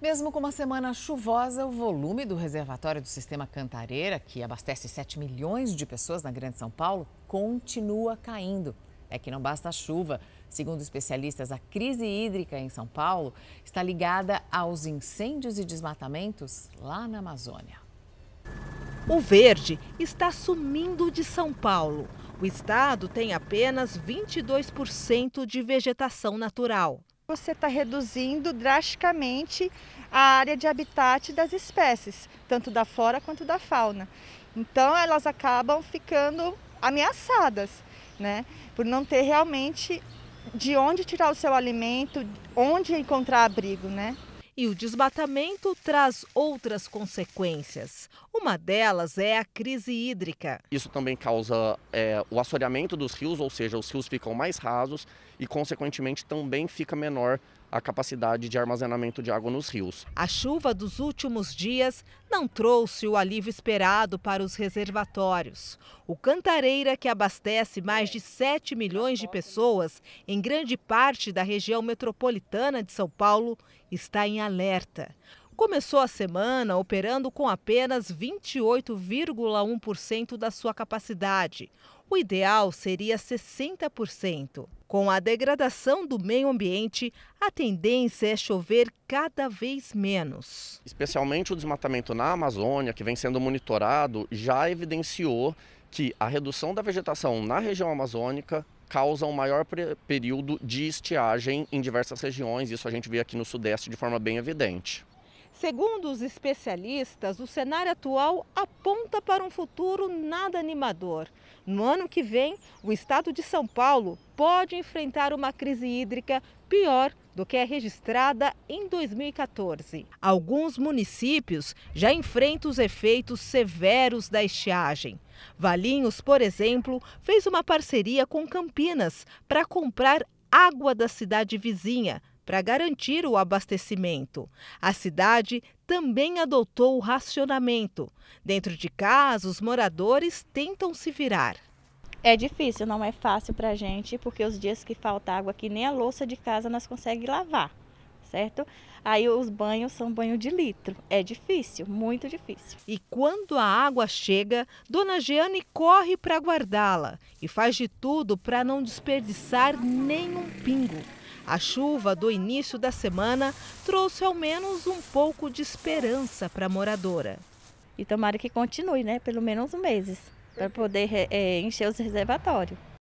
Mesmo com uma semana chuvosa, o volume do reservatório do sistema Cantareira, que abastece 7 milhões de pessoas na Grande São Paulo, continua caindo. É que não basta a chuva. Segundo especialistas, a crise hídrica em São Paulo está ligada aos incêndios e desmatamentos lá na Amazônia. O verde está sumindo de São Paulo. O estado tem apenas 22% de vegetação natural. Você está reduzindo drasticamente a área de habitat das espécies, tanto da flora quanto da fauna. Então elas acabam ficando ameaçadas, né? Por não ter realmente de onde tirar o seu alimento, onde encontrar abrigo, né? E o desmatamento traz outras consequências. Uma delas é a crise hídrica. Isso também causa é, o assoreamento dos rios, ou seja, os rios ficam mais rasos e, consequentemente, também fica menor a capacidade de armazenamento de água nos rios. A chuva dos últimos dias não trouxe o alívio esperado para os reservatórios. O Cantareira, que abastece mais de 7 milhões de pessoas, em grande parte da região metropolitana de São Paulo, está em alerta. Começou a semana operando com apenas 28,1% da sua capacidade. O ideal seria 60%. Com a degradação do meio ambiente, a tendência é chover cada vez menos. Especialmente o desmatamento na Amazônia, que vem sendo monitorado, já evidenciou que a redução da vegetação na região amazônica causam maior período de estiagem em diversas regiões. Isso a gente vê aqui no Sudeste de forma bem evidente. Segundo os especialistas, o cenário atual aponta para um futuro nada animador. No ano que vem, o estado de São Paulo pode enfrentar uma crise hídrica pior do que a é registrada em 2014. Alguns municípios já enfrentam os efeitos severos da estiagem. Valinhos, por exemplo, fez uma parceria com Campinas para comprar água da cidade vizinha para garantir o abastecimento. A cidade também adotou o racionamento. Dentro de casa, os moradores tentam se virar. É difícil, não é fácil para a gente, porque os dias que falta água aqui, nem a louça de casa nós conseguimos lavar, certo? Aí os banhos são banho de litro. É difícil, muito difícil. E quando a água chega, Dona Jeane corre para guardá-la e faz de tudo para não desperdiçar nenhum pingo. A chuva do início da semana trouxe ao menos um pouco de esperança para a moradora. E tomara que continue, né? Pelo menos meses, para poder é, encher os reservatórios.